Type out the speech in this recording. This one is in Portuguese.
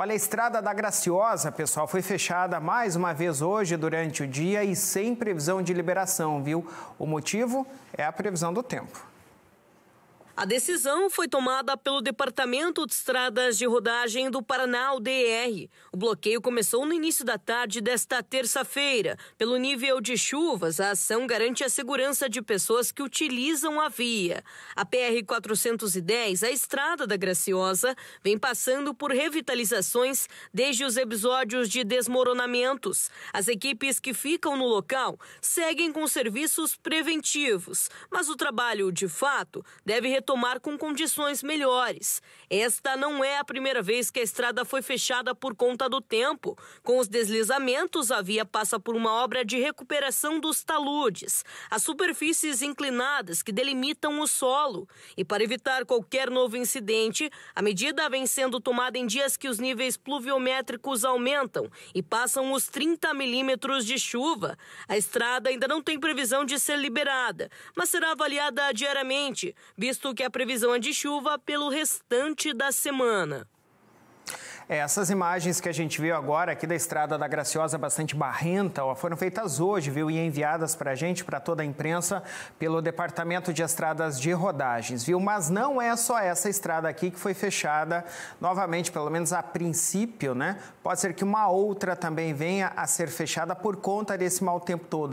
Olha, a estrada da Graciosa, pessoal, foi fechada mais uma vez hoje durante o dia e sem previsão de liberação, viu? O motivo é a previsão do tempo. A decisão foi tomada pelo Departamento de Estradas de Rodagem do Paraná, o DR. O bloqueio começou no início da tarde desta terça-feira. Pelo nível de chuvas, a ação garante a segurança de pessoas que utilizam a via. A PR-410, a estrada da Graciosa, vem passando por revitalizações desde os episódios de desmoronamentos. As equipes que ficam no local seguem com serviços preventivos, mas o trabalho, de fato, deve retornar retomar com condições melhores. Esta não é a primeira vez que a estrada foi fechada por conta do tempo. Com os deslizamentos, a via passa por uma obra de recuperação dos taludes, as superfícies inclinadas que delimitam o solo. E para evitar qualquer novo incidente, a medida vem sendo tomada em dias que os níveis pluviométricos aumentam e passam os 30 milímetros de chuva. A estrada ainda não tem previsão de ser liberada, mas será avaliada diariamente, visto que que é a previsão é de chuva pelo restante da semana. É, essas imagens que a gente viu agora aqui da estrada da Graciosa, bastante barrenta, ó, foram feitas hoje, viu, e enviadas para a gente, para toda a imprensa, pelo Departamento de Estradas de Rodagens, viu? Mas não é só essa estrada aqui que foi fechada novamente, pelo menos a princípio, né? Pode ser que uma outra também venha a ser fechada por conta desse mau tempo todo.